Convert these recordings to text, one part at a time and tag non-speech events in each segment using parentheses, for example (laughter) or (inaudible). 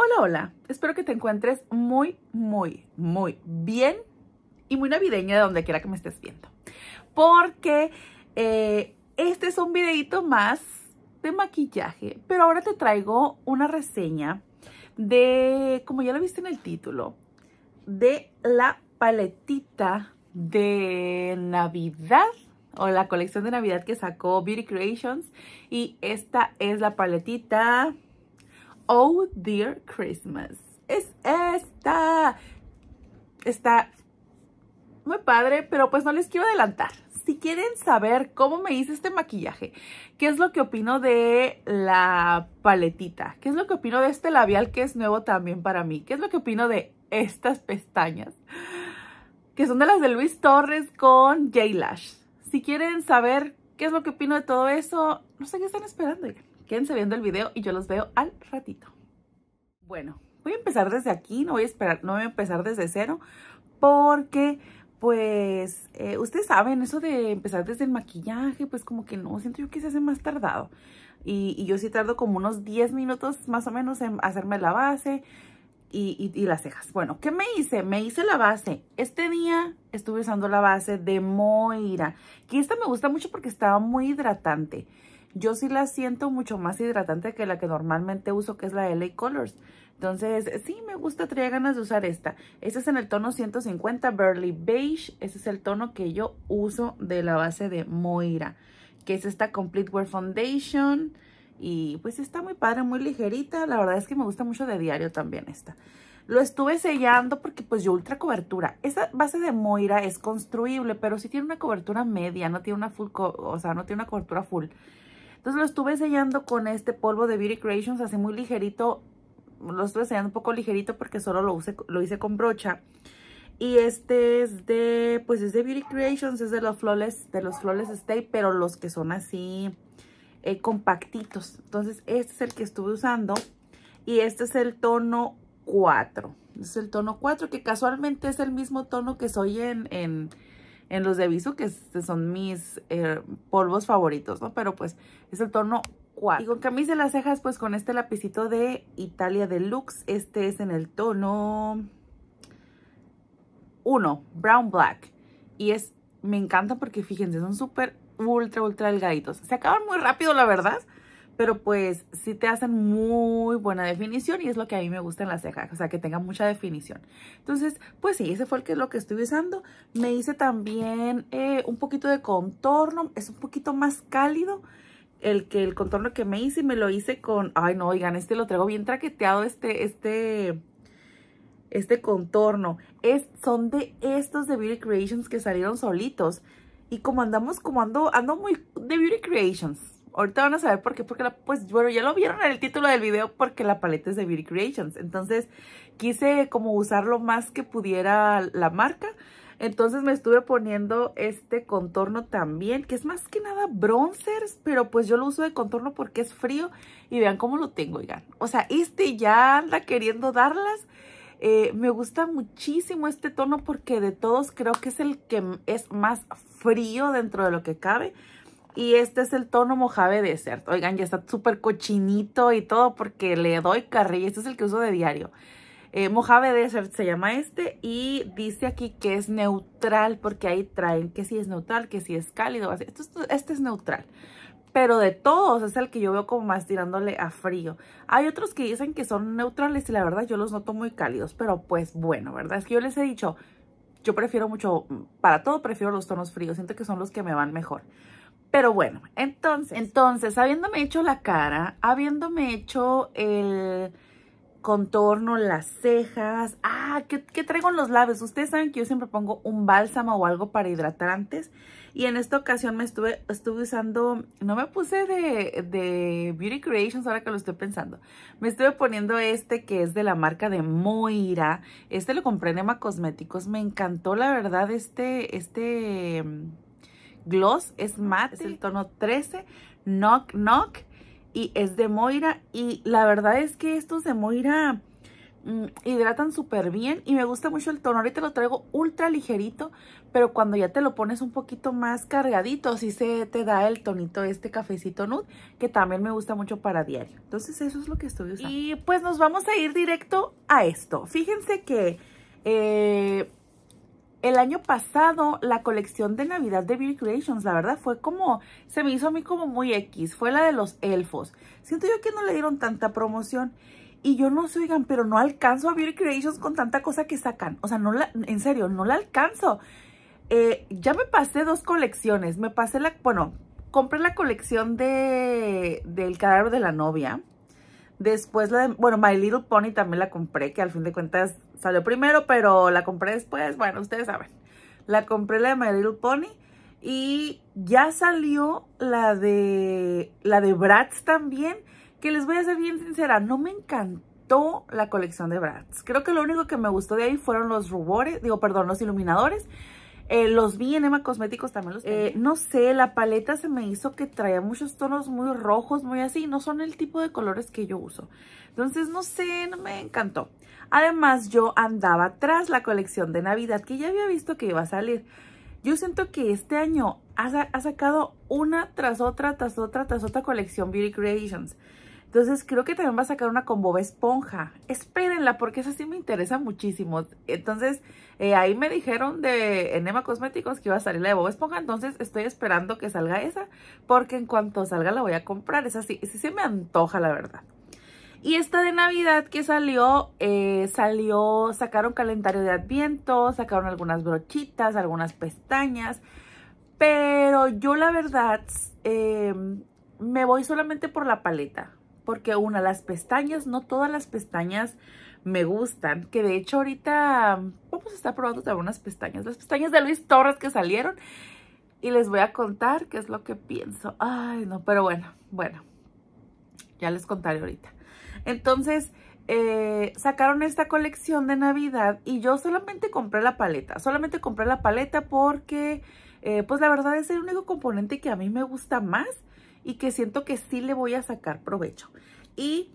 Hola, hola. Espero que te encuentres muy, muy, muy bien y muy navideña de donde quiera que me estés viendo. Porque eh, este es un videito más de maquillaje, pero ahora te traigo una reseña de, como ya lo viste en el título, de la paletita de Navidad o la colección de Navidad que sacó Beauty Creations. Y esta es la paletita Oh Dear Christmas. Es esta. Está muy padre, pero pues no les quiero adelantar. Si quieren saber cómo me hice este maquillaje, qué es lo que opino de la paletita, qué es lo que opino de este labial que es nuevo también para mí, qué es lo que opino de estas pestañas, que son de las de Luis Torres con J Lash. Si quieren saber qué es lo que opino de todo eso, no sé qué están esperando. Quédense viendo el video y yo los veo al ratito. Bueno, voy a empezar desde aquí, no voy a esperar, no voy a empezar desde cero porque pues eh, ustedes saben, eso de empezar desde el maquillaje, pues como que no, siento yo que se hace más tardado. Y, yo sí tardo como unos 10 minutos más o menos en hacerme la base y, y, las cejas. Bueno, ¿qué me hice? Me hice la base. Este día estuve usando la base de Moira, que esta me gusta mucho porque estaba muy hidratante. Yo sí la siento mucho más hidratante que la que normalmente uso, que es la LA Colors. Entonces, sí, me gusta, traía ganas de usar esta. Esta es en el tono 150 Burly Beige. Ese es el tono que yo uso de la base de Moira, que es esta Complete Wear Foundation. Y pues está muy padre, muy ligerita. La verdad es que me gusta mucho de diario también esta. Lo estuve sellando porque pues yo ultra cobertura. Esta base de Moira es construible, pero sí tiene una cobertura media, no tiene una full, o sea, no tiene una cobertura full. Entonces lo estuve sellando con este polvo de Beauty Creations, así muy ligerito. Lo estuve sellando un poco ligerito porque solo lo, use, lo hice con brocha. Y este es de, pues es de Beauty Creations, es de los Flawless, de los Flawless Stay, pero los que son así eh, compactitos. Entonces este es el que estuve usando y este es el tono 4. Este es el tono 4 que casualmente es el mismo tono que soy en en los de Viso, que este son mis eh, polvos favoritos, ¿no? Pero pues es el tono 4. Y con camisa de las cejas, pues con este lapicito de Italia Deluxe, este es en el tono 1, Brown Black. Y es, me encanta porque fíjense, son súper ultra, ultra delgaditos. Se acaban muy rápido, la verdad pero pues sí te hacen muy buena definición y es lo que a mí me gusta en las cejas, o sea, que tenga mucha definición. Entonces, pues sí, ese fue el que lo que estoy usando. Me hice también eh, un poquito de contorno, es un poquito más cálido el que el contorno que me hice y me lo hice con, ay no, oigan, este lo traigo bien traqueteado, este, este, este contorno. Es, son de estos de Beauty Creations que salieron solitos. Y como andamos, como ando, ando muy de Beauty Creations Ahorita van a saber por qué, porque pues bueno, ya lo vieron en el título del video porque la paleta es de Beauty Creations. Entonces quise como usar lo más que pudiera la marca. Entonces me estuve poniendo este contorno también, que es más que nada bronzers, pero pues yo lo uso de contorno porque es frío. Y vean cómo lo tengo, oigan. O sea, este ya anda queriendo darlas. Eh, me gusta muchísimo este tono porque de todos creo que es el que es más frío dentro de lo que cabe y este es el tono Mojave Desert. Oigan, ya está súper cochinito y todo porque le doy carrilla. Este es el que uso de diario. Eh, mojave Desert se llama este y dice aquí que es neutral porque ahí traen que si es neutral, que si es cálido. este es neutral. Pero de todos es el que yo veo como más tirándole a frío. Hay otros que dicen que son neutrales y la verdad yo los noto muy cálidos. Pero pues bueno, ¿verdad? Es que yo les he dicho, yo prefiero mucho, para todo prefiero los tonos fríos. Siento que son los que me van mejor. Pero bueno, entonces, entonces, habiéndome hecho la cara, habiéndome hecho el contorno, las cejas, ah, ¿qué, traigo en los labios? Ustedes saben que yo siempre pongo un bálsamo o algo para hidratar antes y en esta ocasión me estuve, estuve usando, no me puse de, de Beauty Creations ahora que lo estoy pensando, me estuve poniendo este que es de la marca de Moira, este lo compré en Emma Cosméticos, me encantó la verdad este, este Gloss es ah, matte, es el tono 13, Knock Knock y es de Moira y la verdad es que estos de Moira mm, hidratan súper bien y me gusta mucho el tono. Ahorita lo traigo ultra ligerito, pero cuando ya te lo pones un poquito más cargadito, así se te da el tonito este cafecito nude, que también me gusta mucho para diario. Entonces eso es lo que estoy usando. Y pues nos vamos a ir directo a esto. Fíjense que... Eh, el año pasado la colección de Navidad de Beauty Creations, la verdad fue como, se me hizo a mí como muy X, fue la de los elfos. Siento yo que no le dieron tanta promoción. Y yo no sé, oigan, pero no alcanzo a Beauty Creations con tanta cosa que sacan. O sea, no la, en serio, no la alcanzo. Eh, ya me pasé dos colecciones. Me pasé la, bueno, compré la colección de, del cadáver de la novia. Después la de, bueno, My Little Pony también la compré, que al fin de cuentas salió primero, pero la compré después. Bueno, ustedes saben. La compré la de My Little Pony. Y ya salió la de, la de Bratz también. Que les voy a ser bien sincera, no me encantó la colección de Bratz. Creo que lo único que me gustó de ahí fueron los rubores, digo, perdón, los iluminadores. Eh, los vi en Emma Cosméticos también eh, no sé, la paleta se me hizo que traía muchos tonos muy rojos, muy así. No son el tipo de colores que yo uso. Entonces, no sé, no me encantó. Además, yo andaba tras la colección de Navidad que ya había visto que iba a salir. Yo siento que este año ha, sacado una tras otra, tras otra, tras otra colección Beauty Creations. Entonces creo que también va a sacar una con Boba Esponja. Espérenla porque esa sí me interesa muchísimo. Entonces eh, ahí me dijeron de Enema Cosméticos que iba a salir la de Boba Esponja. Entonces estoy esperando que salga esa porque en cuanto salga la voy a comprar. Esa sí, sí se me antoja la verdad. Y esta de Navidad que salió, eh, salió, sacaron calendario de Adviento, sacaron algunas brochitas, algunas pestañas. Pero yo la verdad em, me voy solamente por la paleta. Porque una, las pestañas, no todas las pestañas me gustan. Que de hecho ahorita vamos a estar probando algunas pestañas. Las pestañas de Luis Torres que salieron. Y les voy a contar qué es lo que pienso. Ay, no, pero bueno, bueno. Ya les contaré ahorita. Entonces, eh, sacaron esta colección de Navidad y yo solamente compré la paleta. Solamente compré la paleta porque, eh, pues la verdad es el único componente que a mí me gusta más y que siento que sí le voy a sacar provecho. Y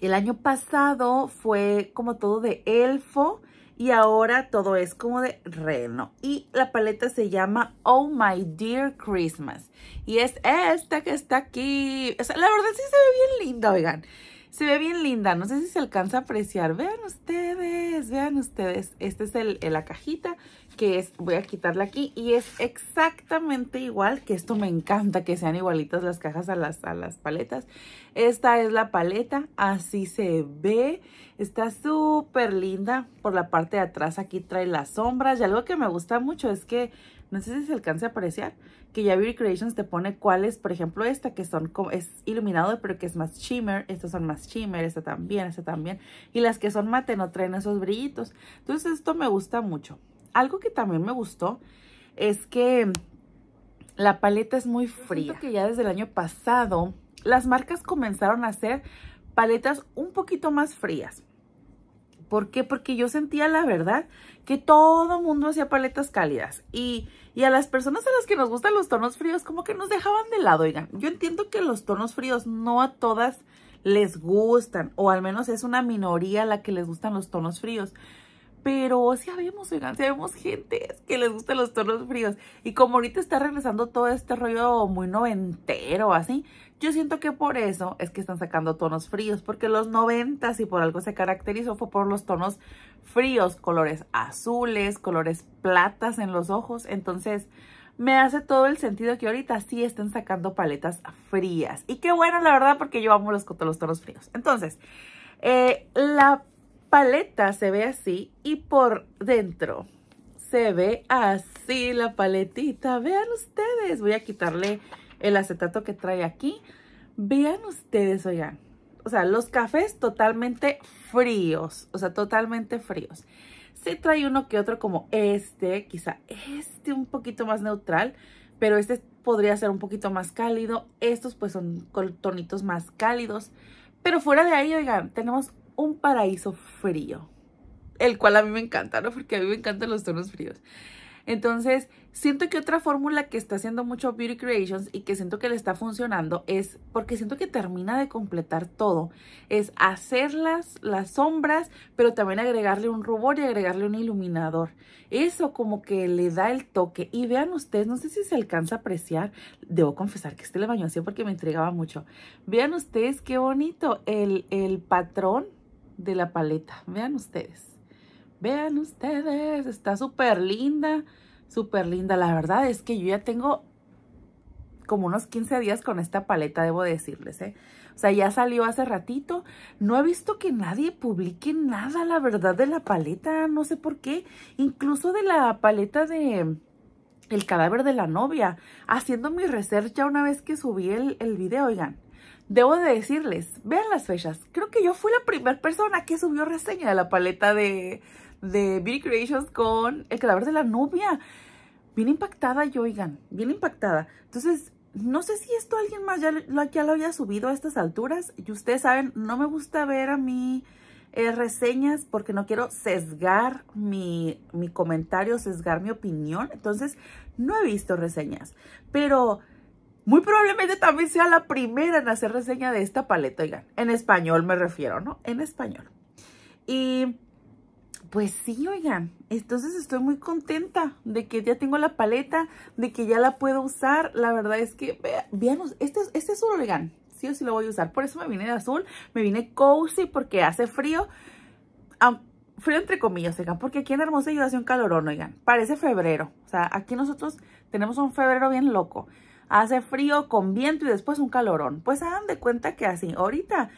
el año pasado fue como todo de elfo y ahora todo es como de reno. Y la paleta se llama Oh My Dear Christmas. Y es esta que está aquí. la verdad sí se ve bien linda, oigan. Se ve bien linda, no sé si se alcanza a apreciar. Vean ustedes, vean ustedes. Esta es la cajita que es, voy a quitarla aquí y es exactamente igual, que esto me encanta que sean igualitas las cajas a las, a las paletas. Esta es la paleta, así se ve, está súper linda. Por la parte de atrás aquí trae las sombras y algo que me gusta mucho es que, no sé si se alcanza a apreciar, que ya Beauty Creations te pone cuáles, por ejemplo esta que son es iluminado pero que es más shimmer, estas son más shimmer, esta también, esta también, y las que son mate no traen esos brillitos. Entonces esto me gusta mucho. Algo que también me gustó es que la paleta es muy fría. que ya desde el año pasado las marcas comenzaron a hacer paletas un poquito más frías. ¿Por qué? Porque yo sentía la verdad que todo mundo hacía paletas cálidas y, y, a las personas a las que nos gustan los tonos fríos como que nos dejaban de lado. Oigan, yo entiendo que los tonos fríos no a todas les gustan o al menos es una minoría la que les gustan los tonos fríos. Pero sí habíamos, oigan, si sabemos gente que les gustan los tonos fríos. Y como ahorita está regresando todo este rollo muy noventero, así, yo siento que por eso es que están sacando tonos fríos, porque los 90 si por algo se caracterizó fue por los tonos fríos, colores azules, colores platas en los ojos, entonces me hace todo el sentido que ahorita sí estén sacando paletas frías. Y qué bueno, la verdad, porque yo amo los, tonos fríos. Entonces, eh, la paleta se ve así y por dentro se ve así la paletita. Vean ustedes, voy a quitarle el acetato que trae aquí. Vean ustedes, oigan. O sea, los cafés totalmente fríos. O sea, totalmente fríos. Se trae uno que otro como este, quizá este un poquito más neutral, pero este podría ser un poquito más cálido. Estos pues son con tonitos más cálidos. Pero fuera de ahí, oigan, tenemos un paraíso frío, el cual a mí me encanta, ¿no? Porque a mí me encantan los tonos fríos. Entonces, siento que otra fórmula que está haciendo mucho Beauty Creations y que siento que le está funcionando es, porque siento que termina de completar todo, es hacerlas las sombras, pero también agregarle un rubor y agregarle un iluminador. Eso como que le da el toque. Y vean ustedes, no sé si se alcanza a apreciar, debo confesar que este le bañó así porque me entregaba mucho. Vean ustedes qué bonito el, el patrón de la paleta. Vean ustedes. Vean ustedes, está súper linda, súper linda. La verdad es que yo ya tengo como unos 15 días con esta paleta, debo decirles, ¿eh? O sea, ya salió hace ratito. No he visto que nadie publique nada, la verdad, de la paleta. No sé por qué. Incluso de la paleta de El cadáver de la novia. Haciendo mi research una vez que subí el, el video, oigan. Debo de decirles, vean las fechas. Creo que yo fui la primera persona que subió reseña de la paleta de, de Beauty Creations con el cadáver de la Nubia. Bien impactada yo, oigan, bien impactada. Entonces, no sé si esto alguien más ya lo, ya lo había subido a estas alturas. Y ustedes saben, no me gusta ver a mí eh, reseñas porque no quiero sesgar mi, mi comentario, sesgar mi opinión. Entonces, no he visto reseñas. Pero muy probablemente también sea la primera en hacer reseña de esta paleta, oigan. En español me refiero, ¿no? En español. Y pues sí, oigan, entonces estoy muy contenta de que ya tengo la paleta, de que ya la puedo usar. La verdad es que, vean, este, este azul, oigan, sí o sí lo voy a usar. Por eso me vine de azul, me vine cozy porque hace frío. frío entre comillas, oigan, porque aquí en Hermosillo hace un calorón, oigan. Parece febrero, o sea, aquí nosotros tenemos un febrero bien loco hace frío con viento y después un calorón. Pues hagan de cuenta que así, ahorita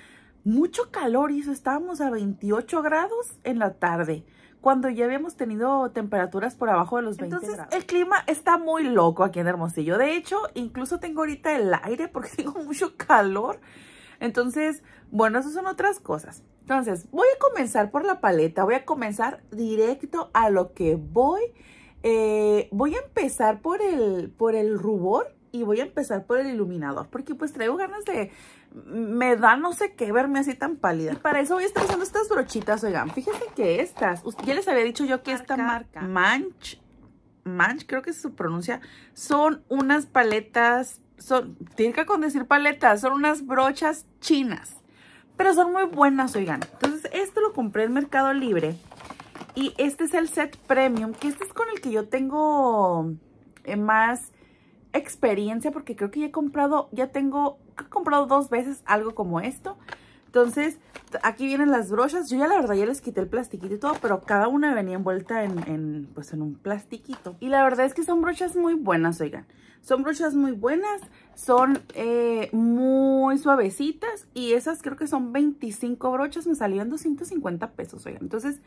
mucho calor eso, estábamos a 28 grados en la tarde, cuando ya habíamos tenido temperaturas por abajo de los 20 Entonces, el clima está muy loco aquí en Hermosillo. De hecho, incluso tengo ahorita el aire porque (laughs) tengo mucho calor. Entonces, bueno, esas son otras cosas. Entonces, voy a comenzar por la paleta. Voy a comenzar directo a lo que voy. Eh, voy a empezar por el, por el rubor y voy a empezar por el iluminador. Porque pues traigo ganas de me da no sé qué verme así tan pálida. para eso voy a estar usando estas brochitas, oigan. Fíjense que estas, ya les había dicho yo que esta marca Manch, Manch creo que su pronuncia, son unas paletas, son, tiene que con decir paletas, son unas brochas chinas. Pero son muy buenas, oigan. Entonces, esto lo compré en Mercado Libre. Y este es el set premium, que este es con el que yo tengo eh, más experiencia porque creo que ya he comprado, ya tengo, he comprado dos veces algo como esto. Entonces, aquí vienen las brochas. Yo ya la verdad ya les quité el plastiquito y todo, pero cada una venía envuelta en, en, pues, en un plastiquito. Y la verdad es que son brochas muy buenas, oigan. Son brochas muy buenas, son eh, muy suavecitas y esas creo que son 25 brochas. Me salieron 250 pesos, oigan. Entonces,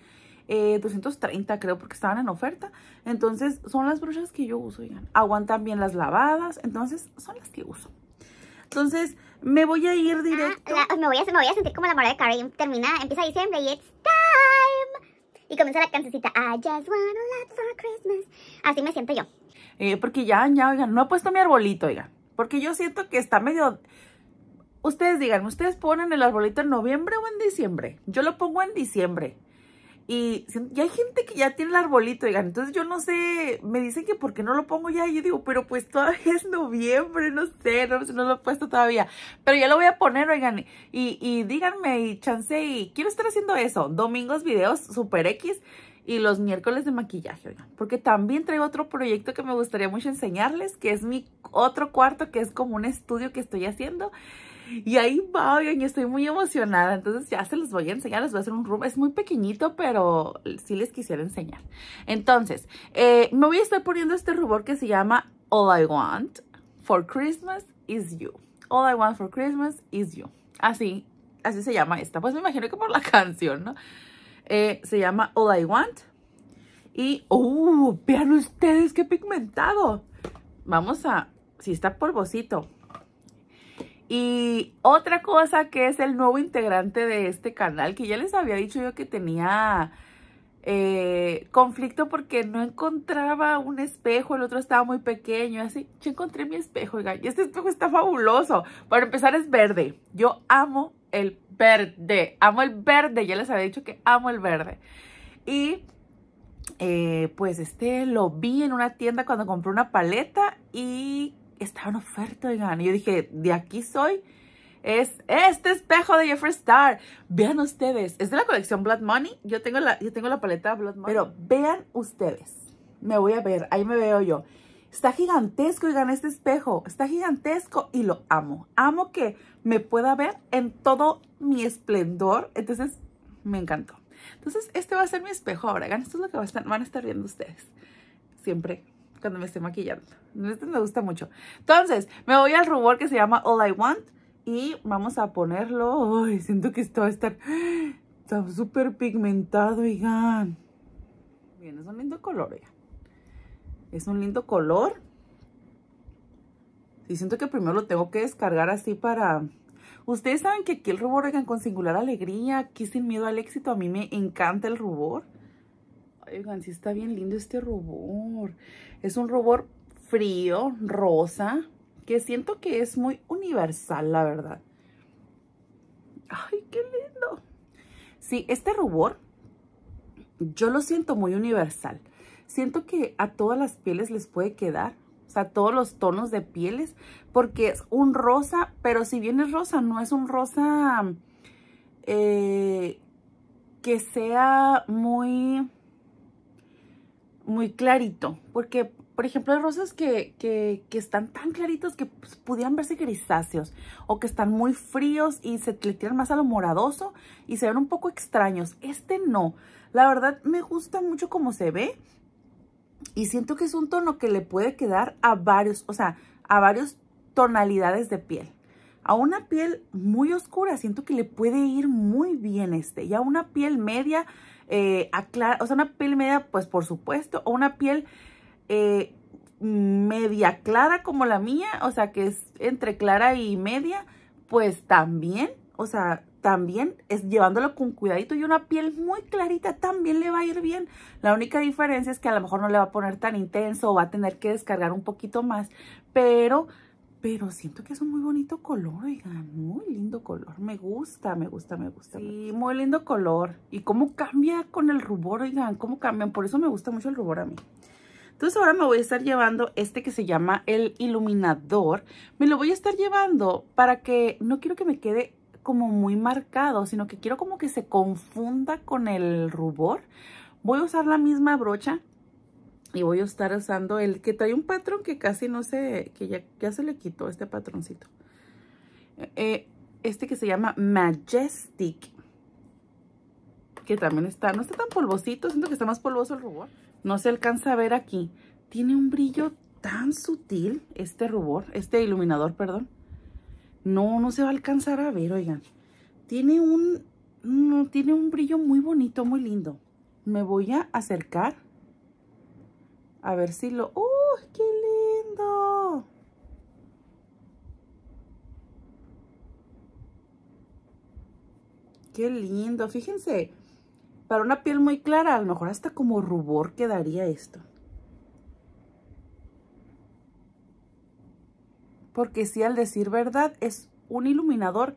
230 eh, creo porque estaban en oferta. Entonces son las brochas que yo uso, oigan. Aguantan bien las lavadas, entonces son las que uso. Entonces me voy a ir ah, directo. me, voy a, sentir como la de carrie Termina, empieza diciembre y it's time. Y comienza la cancioncita I want for Christmas. Así me siento yo. Eh, porque ya, ya, oigan, no he puesto mi arbolito, oigan. Porque yo siento que está medio... Ustedes digan, ¿ustedes ponen el arbolito en noviembre o en diciembre? Yo lo pongo en diciembre. Y ya hay gente que ya tiene el arbolito, oigan. Entonces yo no sé, me dicen que qué no lo pongo ya. Y yo digo, pero pues todavía es noviembre, no sé, no, no lo he puesto todavía. Pero ya lo voy a poner, oigan. Y, y díganme, y chance, y quiero estar haciendo eso. Domingos videos super X y los miércoles de maquillaje, oigan. Porque también traigo otro proyecto que me gustaría mucho enseñarles, que es mi otro cuarto, que es como un estudio que estoy haciendo. Y ahí va, oigan, y estoy muy emocionada. Entonces ya se los voy a enseñar, les voy a hacer un room. Es muy pequeñito, pero sí les quisiera enseñar. Entonces, eh, me voy a estar poniendo este rubor que se llama All I Want for Christmas is You. All I Want for Christmas is You. Así, así se llama esta. Pues me imagino que por la (laughs) canción, ¿no? Eh, se llama All I Want. Y, ¡uh! Vean ustedes qué pigmentado. Vamos a, si está polvosito, y otra cosa que es el nuevo integrante de este canal, que ya les había dicho yo que tenía eh, conflicto porque no encontraba un espejo, el otro estaba muy pequeño, así. Yo encontré mi espejo, y este espejo está fabuloso. Para empezar es verde. Yo amo el verde, amo el verde, ya les había dicho que amo el verde. Y eh, pues este lo vi en una tienda cuando compré una paleta y estaba en oferta, oigan. Y yo dije, de aquí soy. Es este espejo de Jeffree Star. Vean ustedes. Es de la colección Blood Money. Yo tengo la, yo tengo la paleta Blood Money. Pero vean ustedes. Me voy a ver. Ahí me veo yo. Está gigantesco, oigan, este espejo. Está gigantesco y lo amo. Amo que me pueda ver en todo mi esplendor. Entonces, me encantó. Entonces, este va a ser mi espejo ahora. Oigan, esto es lo que van a estar viendo ustedes. Siempre cuando me esté maquillando. Este me gusta mucho. Entonces, me voy al rubor que se llama All I Want y vamos a ponerlo. siento que esto va a estar súper pigmentado, oigan. Bien, es un lindo color, ya. Es un lindo color. Y siento que primero lo tengo que descargar así para... Ustedes saben que aquí el rubor, oigan, con singular alegría, aquí sin miedo al éxito, a mí me encanta el rubor. Oigan, sí está bien lindo este rubor. Es un rubor frío, rosa, que siento que es muy universal, la verdad. ¡Ay, qué lindo! Sí, este rubor yo lo siento muy universal. Siento que a todas las pieles les puede quedar. O sea, a todos los tonos de pieles. Porque es un rosa, pero si bien es rosa, no es un rosa eh, que sea muy muy clarito, porque por ejemplo hay rosas que, que, están tan claritos que pues, pudieran verse grisáceos o que están muy fríos y se le tiran más a lo moradoso y se ven un poco extraños. Este no, la verdad me gusta mucho cómo se ve y siento que es un tono que le puede quedar a varios, o sea, a varias tonalidades de piel. A una piel muy oscura siento que le puede ir muy bien este y a una piel media eh, o sea, una piel media, pues por supuesto, o una piel eh, media clara como la mía, o sea, que es entre clara y media, pues también, o sea, también es llevándolo con cuidadito y una piel muy clarita también le va a ir bien. La única diferencia es que a lo mejor no le va a poner tan intenso o va a tener que descargar un poquito más, pero pero siento que es un muy bonito color, oigan, muy lindo color. Me gusta, me gusta, me gusta. Sí, muy lindo color. Y cómo cambia con el rubor, oigan, cómo cambian. Por eso me gusta mucho el rubor a mí. Entonces ahora me voy a estar llevando este que se llama el iluminador. Me lo voy a estar llevando para que no quiero que me quede como muy marcado, sino que quiero como que se confunda con el rubor. Voy a usar la misma brocha y voy a estar usando el que trae un patrón que casi no sé, que ya, se le quitó este patroncito. Eh, este que se llama Majestic, que también está, no está tan polvosito, siento que está más polvoso el rubor. No se alcanza a ver aquí. Tiene un brillo tan sutil este rubor, este iluminador, perdón. No, no se va a alcanzar a ver, oigan. Tiene un, tiene un brillo muy bonito, muy lindo. Me voy a acercar a ver si lo... ¡Uy, qué lindo! Qué lindo. Fíjense, para una piel muy clara, a lo mejor hasta como rubor quedaría esto. Porque si al decir verdad, es un iluminador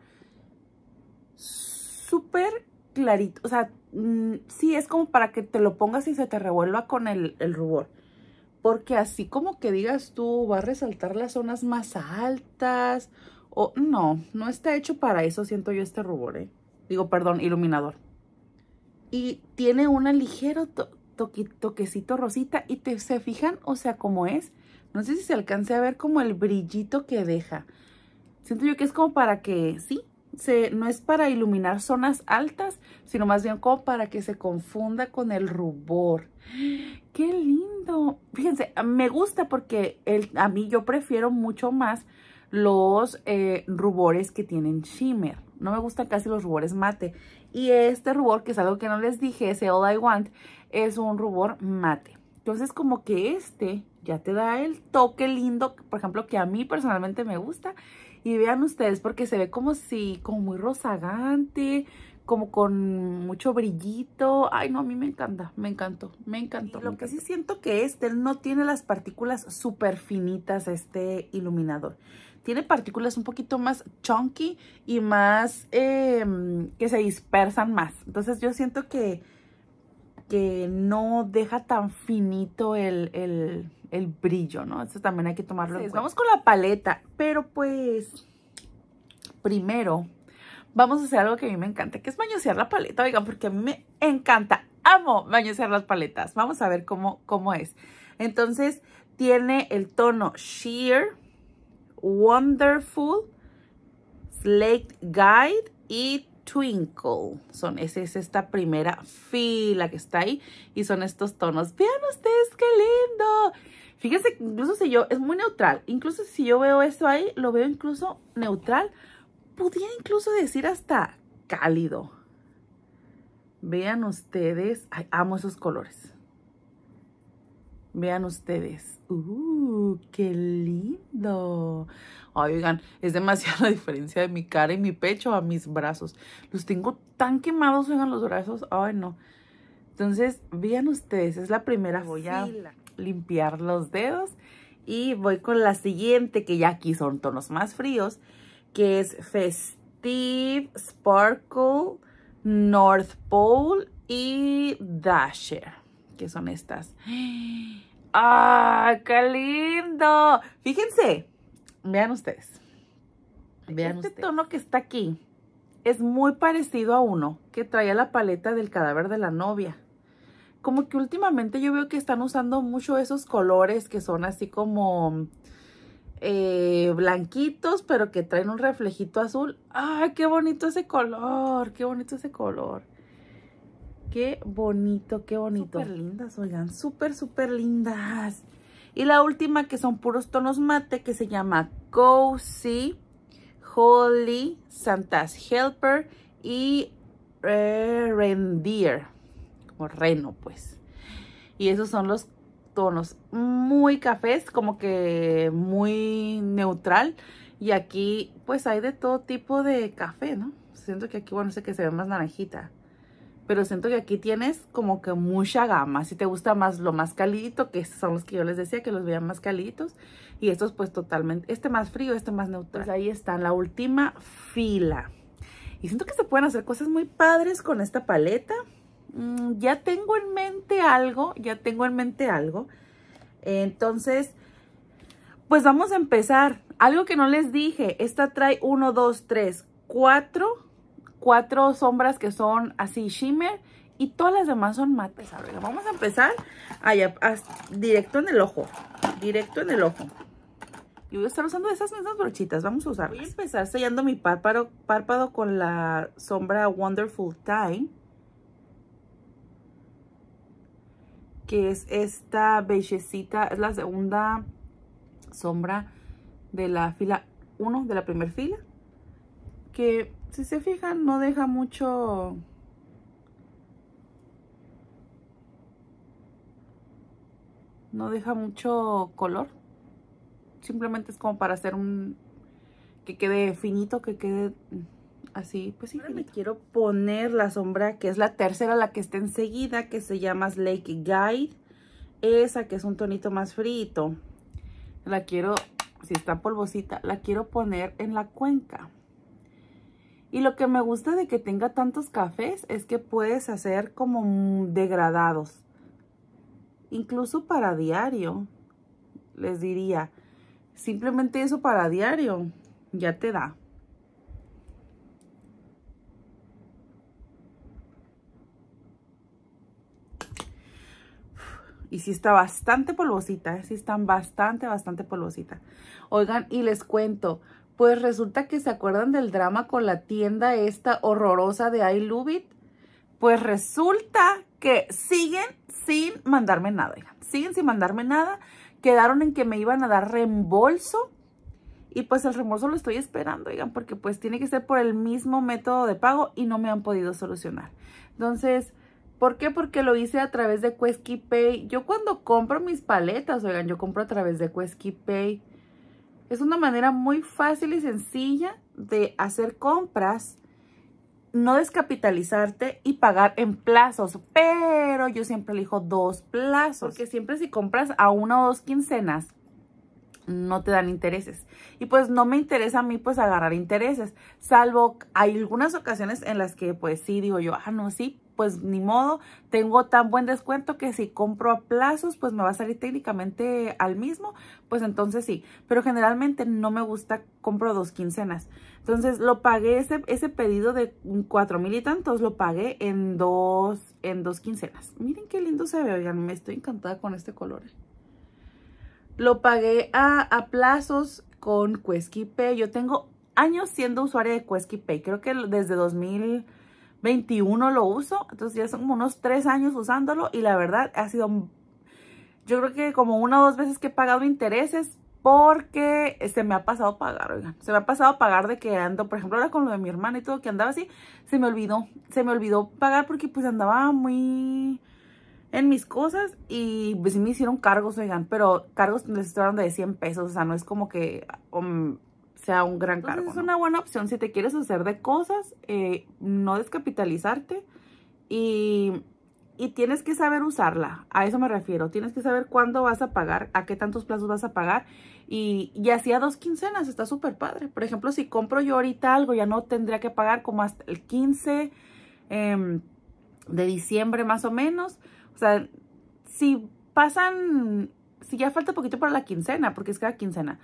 súper clarito. O sea, mm, sí es como para que te lo pongas y se te revuelva con el rubor. Porque así como que digas tú, va a resaltar las zonas más altas. O no, no está hecho para eso, siento yo este rubor, ¿eh? Digo, perdón, iluminador. Y tiene una ligero toquecito rosita. Y te, se fijan, o sea, como es. No sé si se alcance a ver como el brillito que deja. Siento yo que es como para que, sí, se, no es para iluminar zonas altas, sino más bien como para que se confunda con el rubor qué lindo. Fíjense, me gusta porque el, a mí yo prefiero mucho más los eh, rubores que tienen shimmer. No me gustan casi los rubores mate. Y este rubor, que es algo que no les dije, ese All I Want, es un rubor mate. Entonces como que este ya te da el toque lindo, por ejemplo, que a mí personalmente me gusta. Y vean ustedes, porque se ve como si, como muy rozagante, como con mucho brillito. Ay, no, a mí me encanta, me encantó, me encantó. lo que sí siento que este no tiene las partículas súper finitas, este iluminador. Tiene partículas un poquito más chunky y más eh, que se dispersan más. Entonces yo siento que, que no deja tan finito el, el, brillo, ¿no? Eso también hay que tomarlo en cuenta. Vamos con la paleta, pero pues primero vamos a hacer algo que a mí me encanta, que es bañosear la paleta, oigan, porque a mí me encanta, amo bañosear las paletas. Vamos a ver cómo, cómo es. Entonces, tiene el tono Sheer, Wonderful, Slate Guide y Twinkle. Son, esa es esta primera fila que está ahí y son estos tonos. Vean ustedes qué lindo. Fíjense, incluso si yo, es muy neutral. Incluso si yo veo esto ahí, lo veo incluso neutral Pudiera incluso decir hasta cálido. Vean ustedes, amo esos colores. Vean ustedes. ¡Uh, qué lindo! Oigan, es demasiada (laughs) la diferencia de mi cara y mi pecho a mis brazos. Los tengo tan quemados, oigan, los brazos. Ay, no. Entonces, vean ustedes, es la primera. Voy a limpiar los dedos y voy con la siguiente, que ya aquí son tonos más fríos que es Festive, Sparkle, North Pole y Dasher, que son estas. ¡Ah, qué lindo! Fíjense, vean ustedes. Vean este tono que está aquí es muy parecido a uno que traía la paleta del cadáver de la novia. Como que últimamente yo veo que están usando mucho esos colores que son así como eh, blanquitos, pero que traen un reflejito azul. ¡Ay, qué bonito ese color! ¡Qué bonito ese color! ¡Qué bonito, qué bonito! Súper lindas, oigan, súper, súper lindas. Y la última que son puros tonos mate que se llama Cozy, Holy, Santa's Helper y eh, Reindeer. o reno, pues. Y esos son los tonos muy cafés, como que muy neutral. Y aquí pues hay de todo tipo de café, ¿no? Siento que aquí, bueno, sé que se ve más naranjita. Pero siento que aquí tienes como que mucha gama. Si te gusta más lo más calidito, que estos son los que yo les decía, que los vean más calitos Y estos pues totalmente, este más frío, este más neutral. Pues ahí están, la última fila. Y siento que se pueden hacer cosas muy padres con esta paleta. Mm, ya tengo en mente algo, ya tengo en mente algo. Entonces, pues vamos a empezar. Algo que no les dije, esta trae 1, 2, 3, 4, cuatro sombras que son así shimmer y todas las demás son mates. vamos a empezar allá, directo en el ojo, directo en el ojo. Y voy a estar usando esas mismas brochitas, vamos a usarlas. Voy a empezar sellando mi párpado, párpado con la sombra Wonderful Time. que es esta bellecita, es la segunda sombra de la fila 1, de la primera fila, que si se fijan no deja mucho... No deja mucho color. Simplemente es como para hacer un... Que quede finito, que quede así, pues sí. me quiero poner la sombra que es la tercera, la que está enseguida, que se llama Lake Guide. Esa que es un tonito más frito. La quiero, si está polvosita, la quiero poner en la cuenca. Y lo que me gusta de que tenga tantos cafés es que puedes hacer como degradados. Incluso para diario, les diría. Simplemente eso para diario ya te da. Y sí está bastante polvosita, ¿eh? sí están bastante, bastante polvosita. Oigan, y les cuento, pues resulta que se acuerdan del drama con la tienda esta horrorosa de I Pues resulta que siguen sin mandarme nada, siguen sin mandarme nada. Quedaron en que me iban a dar reembolso y pues el reembolso lo estoy esperando, oigan, porque pues tiene que ser por el mismo método de pago y no me han podido solucionar. Entonces, ¿Por qué? Porque lo hice a través de Quesky Pay. Yo cuando compro mis paletas, oigan, yo compro a través de Quesky Pay. Es una manera muy fácil y sencilla de hacer compras, no descapitalizarte y pagar en plazos. Pero yo siempre elijo dos plazos. Porque siempre si compras a una o dos quincenas, no te dan intereses. Y pues no me interesa a mí pues agarrar intereses, salvo hay algunas ocasiones en las que pues sí digo yo, ah, no, sí, pues ni modo, tengo tan buen descuento que si compro a plazos, pues me va a salir técnicamente al mismo, pues entonces sí, pero generalmente no me gusta, compro dos quincenas. Entonces lo pagué, ese, ese pedido de cuatro mil y tantos lo pagué en dos, en dos quincenas. Miren qué lindo se ve, oigan, me estoy encantada con este color. Lo pagué a, plazos con Pay. Yo tengo años siendo usuaria de Pay. creo que desde 2000... 21 lo uso, entonces ya son como unos 3 años usándolo y la verdad ha sido, yo creo que como una o dos veces que he pagado intereses porque se me ha pasado pagar, oigan, se me ha pasado pagar de que ando, por ejemplo, ahora con lo de mi hermana y todo, que andaba así, se me olvidó, se me olvidó pagar porque pues andaba muy en mis cosas y pues sí me hicieron cargos, oigan, pero cargos les de 100 pesos, o sea, no es como que um, sea un gran cargo. Es una buena opción si te quieres hacer de cosas, eh, no descapitalizarte y, y, tienes que saber usarla. A eso me refiero. Tienes que saber cuándo vas a pagar, a qué tantos plazos vas a pagar y, así a dos quincenas está súper padre. Por ejemplo, si compro yo ahorita algo, ya no tendría que pagar como hasta el 15 em, de diciembre más o menos. O sea, si pasan, si ya falta poquito para la quincena, porque es cada quincena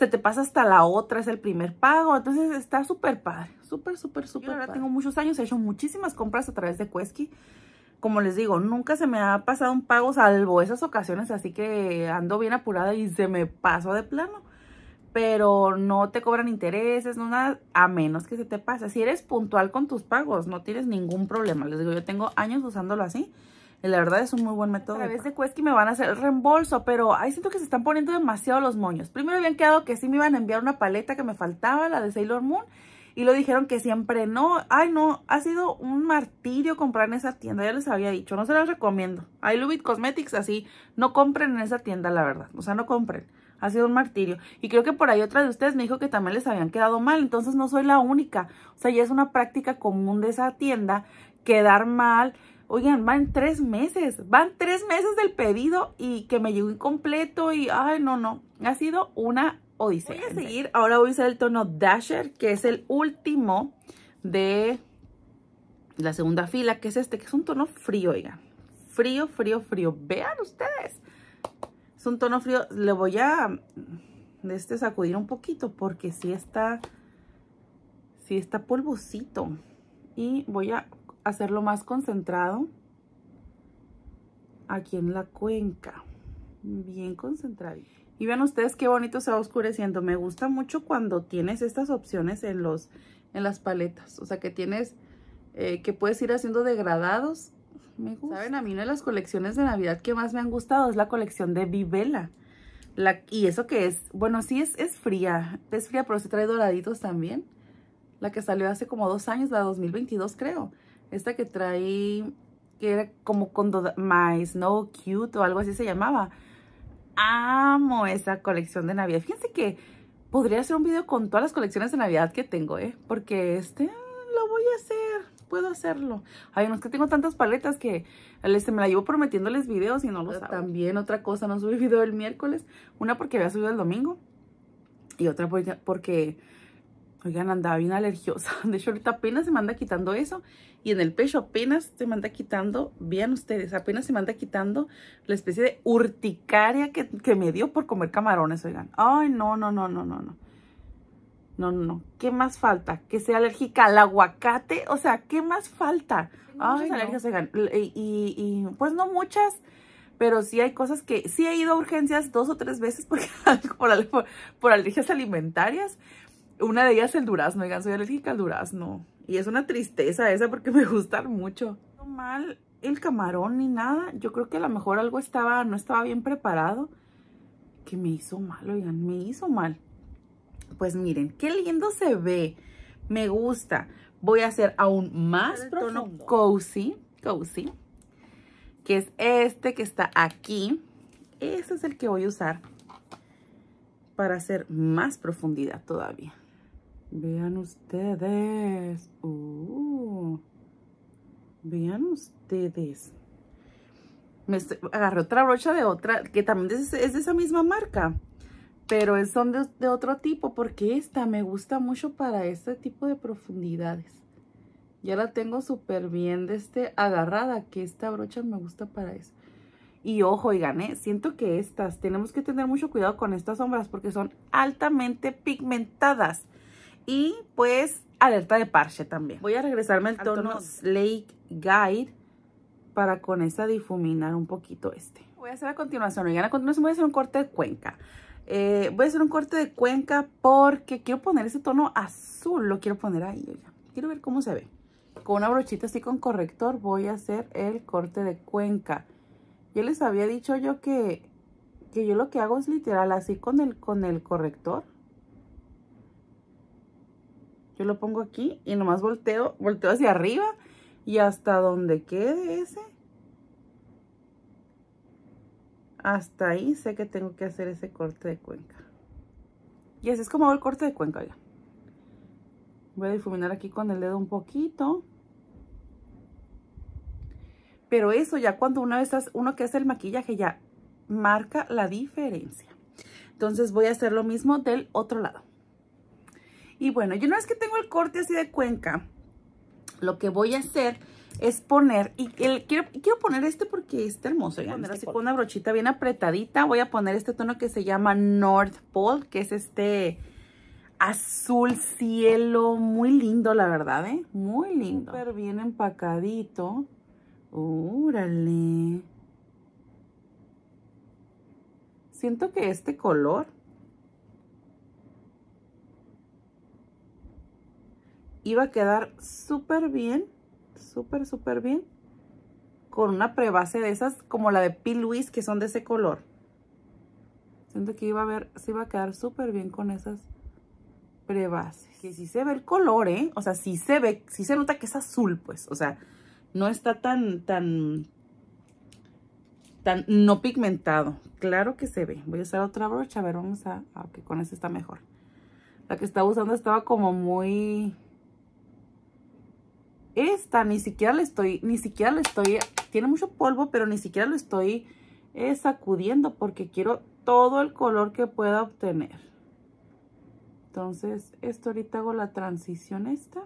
se te pasa hasta la otra, es el primer pago. Entonces está súper padre, súper, súper, súper. Ahora tengo muchos años, he hecho muchísimas compras a través de Cuesqui. Como les digo, nunca se me ha pasado un pago salvo esas ocasiones, así que ando bien apurada y se me pasó de plano. Pero no te cobran intereses, no nada, a menos que se te pase. Si eres puntual con tus pagos, no tienes ningún problema. Les digo, yo tengo años usándolo así y la verdad es un muy buen método. A través de y me van a hacer el reembolso, pero ahí siento que se están poniendo demasiado los moños. Primero habían quedado que sí me iban a enviar una paleta que me faltaba, la de Sailor Moon. Y lo dijeron que siempre no. Ay, no, ha sido un martirio comprar en esa tienda. Ya les había dicho, no se las recomiendo. Hay Lubit Cosmetics, así, no compren en esa tienda, la verdad. O sea, no compren. Ha sido un martirio. Y creo que por ahí otra de ustedes me dijo que también les habían quedado mal. Entonces no soy la única. O sea, ya es una práctica común de esa tienda quedar mal Oigan, van tres meses, van tres meses del pedido y que me llegó incompleto y, ay, no, no, ha sido una odisea. Voy a seguir, ahora voy a usar el tono Dasher, que es el último de la segunda fila, que es este, que es un tono frío, oigan. Frío, frío, frío. Vean ustedes. Es un tono frío. Le voy a de este sacudir un poquito porque si sí está, sí está polvosito. Y voy a hacerlo más concentrado aquí en la cuenca. Bien concentrado. Y vean ustedes qué bonito se va oscureciendo. Me gusta mucho cuando tienes estas opciones en, los, en las paletas. O sea, que tienes, eh, que puedes ir haciendo degradados. Me gusta. Saben, a mí una de las colecciones de Navidad que más me han gustado es la colección de Vivela. La, y eso que es, bueno, sí es, es fría. Es fría, pero se trae doraditos también. La que salió hace como dos años, la 2022 creo. Esta que traí, que era como con My Snow Cute o algo así se llamaba. Amo esa colección de Navidad. Fíjense que podría hacer un video con todas las colecciones de Navidad que tengo, ¿eh? Porque este mm, lo voy a hacer. Puedo hacerlo. Ay, no es que tengo tantas paletas que se me la llevo prometiéndoles videos y no los hago. También otra cosa, no subí video el miércoles. Una porque había subido el domingo. Y otra porque Oigan, andaba bien alergiosa. (laughs) De hecho, ahorita apenas se manda quitando eso. Y en el pecho apenas se me anda quitando, vean ustedes, apenas se manda quitando la especie de urticaria que, me dio por comer camarones, oigan. Ay, no, no, no, no, no, no. No, no, no. ¿Qué más falta? Que sea alérgica al aguacate. O sea, ¿qué más falta? Ay, alergias, oigan. Y, pues no muchas, pero sí hay cosas que... Sí he ido a urgencias dos o tres veces (laughs) por, por alergias alimentarias, una de ellas es el durazno, oigan, soy alérgica al durazno. Y es una tristeza esa porque (laughs) me gustan mucho. No mal el camarón ni nada. Yo creo que a lo mejor algo estaba, no estaba bien preparado. Que me hizo mal, oigan, me hizo mal. Pues miren, qué lindo se ve. Me gusta. Voy a hacer aún más profundo. cozy, cozy. Que es este que está aquí. Este es el que voy a usar para hacer más profundidad todavía. Vean ustedes. Uh. vean ustedes. Me agarré otra brocha de otra, que también es, de esa misma marca. Pero son de, otro tipo, porque esta me gusta mucho para este tipo de profundidades. Ya la tengo súper bien de este, agarrada, que esta brocha me gusta para eso. Y ojo, oigan, eh, siento que estas, tenemos que tener mucho cuidado con estas sombras porque son altamente pigmentadas. Y pues alerta de parche también. Voy a regresarme al tono, lake Slake Guide para con esa difuminar un poquito este. Voy a hacer a continuación, oigan, a continuación voy a hacer un corte de cuenca. Eh, voy a hacer un corte de cuenca porque quiero poner ese tono azul, lo quiero poner ahí, oigan. Quiero ver cómo se ve. Con una brochita así con corrector voy a hacer el corte de cuenca. Yo les había dicho yo que, yo lo que hago es literal así con el, con el corrector yo lo pongo aquí y nomás volteo, volteo hacia arriba y hasta donde quede ese. Hasta ahí sé que tengo que hacer ese corte de cuenca. Y así es como hago el corte de cuenca Voy a difuminar aquí con el dedo un poquito. Pero eso ya cuando una vez uno que hace el maquillaje ya marca la diferencia. Entonces voy a hacer lo mismo del otro lado. Y bueno, yo una vez que tengo el corte así de cuenca, lo que voy a hacer es poner, y quiero, poner este porque está hermoso, voy a ¿eh? poner este así con una brochita bien apretadita, voy a poner este tono que se llama North Pole, que es este azul cielo, muy lindo la verdad, ¿eh? Muy lindo. Súper bien empacadito. Órale. Siento que este color iba a quedar súper bien, súper, súper bien, con una prebase de esas, como la de P. Louis, que son de ese color. Siento que iba a ver, se iba a quedar súper bien con esas prebases. Que si se ve el color, ¿eh? O sea, si se ve, sí se nota que es azul, pues. O sea, no está tan, tan, tan no pigmentado. Claro que se ve. Voy a usar otra brocha. A ver, vamos a... que con esa está mejor. La que estaba usando estaba como muy esta ni siquiera le estoy, ni siquiera le estoy, tiene mucho polvo, pero ni siquiera lo estoy eh, sacudiendo porque quiero todo el color que pueda obtener. Entonces, esto ahorita hago la transición esta.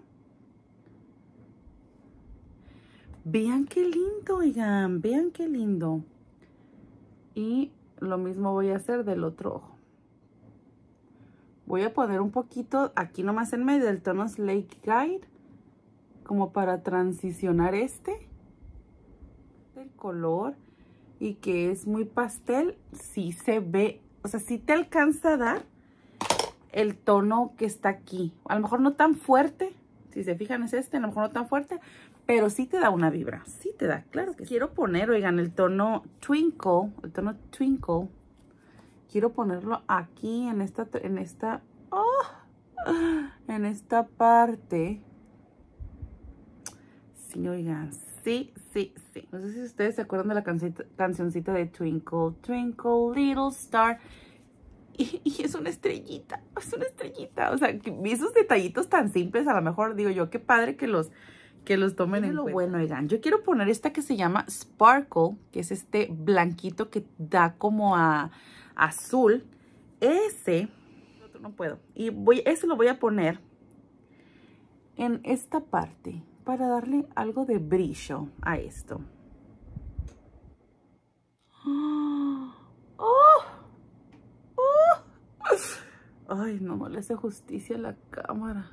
Vean qué lindo, oigan, vean qué lindo. Y lo mismo voy a hacer del otro ojo. Voy a poner un poquito aquí nomás en medio del tono Lake Guide como para transicionar este el color y que es muy pastel, sí se ve, o sea, si te alcanza a dar el tono que está aquí. A lo mejor no tan fuerte, si se fijan es este, a lo mejor no tan fuerte, pero sí te da una vibra, sí te da, claro que Quiero poner, oigan, el tono Twinkle, el tono Twinkle, quiero ponerlo aquí en esta, en esta, oh, en esta parte, sí, Sí, sí, sí. No sé si ustedes se acuerdan de la cancioncita de Twinkle, Twinkle, Little Star. Y, es una estrellita, es una estrellita. O sea, esos detallitos tan simples, a lo mejor digo yo, qué padre que los, que los tomen Miren en lo bueno, oigan. Yo quiero poner esta que se llama Sparkle, que es este blanquito que da como a azul. Ese, no puedo. Y voy, ese lo voy a poner en esta parte para darle algo de brillo a esto. (gasps) ¡Oh! ¡Oh! Ay, no, me le hace justicia a la cámara.